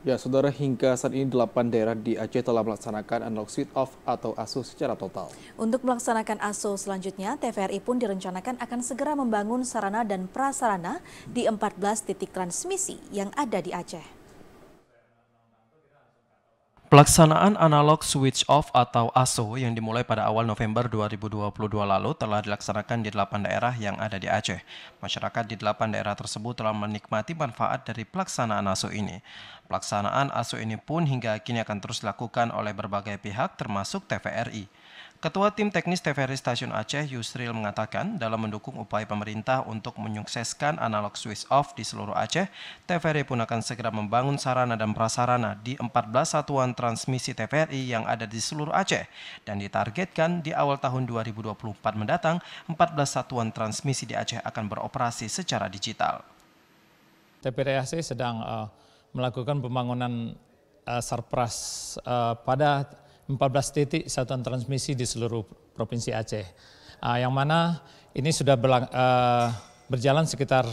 Ya, saudara, hingga saat ini delapan daerah di Aceh telah melaksanakan analog switch off atau ASO secara total. Untuk melaksanakan ASO selanjutnya, TVRI pun direncanakan akan segera membangun sarana dan prasarana di 14 titik transmisi yang ada di Aceh. Pelaksanaan analog switch off atau ASO yang dimulai pada awal November 2022 lalu telah dilaksanakan di delapan daerah yang ada di Aceh. Masyarakat di delapan daerah tersebut telah menikmati manfaat dari pelaksanaan ASO ini. Pelaksanaan ASO ini pun hingga kini akan terus dilakukan oleh berbagai pihak termasuk TVRI. Ketua Tim Teknis TVRI Stasiun Aceh Yusril mengatakan dalam mendukung upaya pemerintah untuk menyukseskan analog switch off di seluruh Aceh, TVRI pun akan segera membangun sarana dan prasarana di 14 satuan transmisi TVRI yang ada di seluruh Aceh dan ditargetkan di awal tahun 2024 mendatang 14 satuan transmisi di Aceh akan beroperasi secara digital. TVRI Aceh sedang uh, melakukan pembangunan uh, sarpras uh, pada 14 titik satuan transmisi di seluruh Provinsi Aceh. Uh, yang mana ini sudah berlang, uh, berjalan sekitar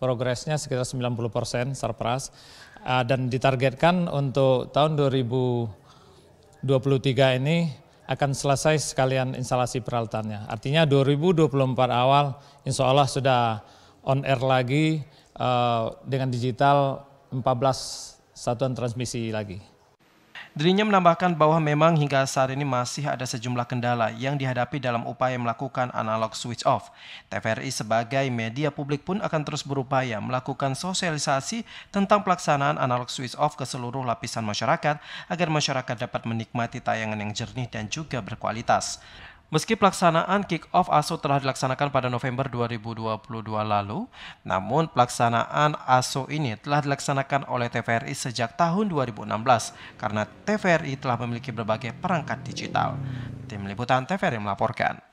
progresnya sekitar 90 persen surplus uh, ah, dan ditargetkan untuk tahun 2023 ini akan selesai sekalian instalasi peralatannya. Artinya 2024 awal insya Allah sudah on air lagi uh, dengan digital 14 satuan transmisi lagi. Dirinya menambahkan bahwa memang hingga saat ini masih ada sejumlah kendala yang dihadapi dalam upaya melakukan analog switch off. TVRI sebagai media publik pun akan terus berupaya melakukan sosialisasi tentang pelaksanaan analog switch off ke seluruh lapisan masyarakat agar masyarakat dapat menikmati tayangan yang jernih dan juga berkualitas. Meski pelaksanaan kick-off ASO telah dilaksanakan pada November 2022 lalu, namun pelaksanaan ASO ini telah dilaksanakan oleh TVRI sejak tahun 2016 karena TVRI telah memiliki berbagai perangkat digital. Tim Liputan TVRI melaporkan.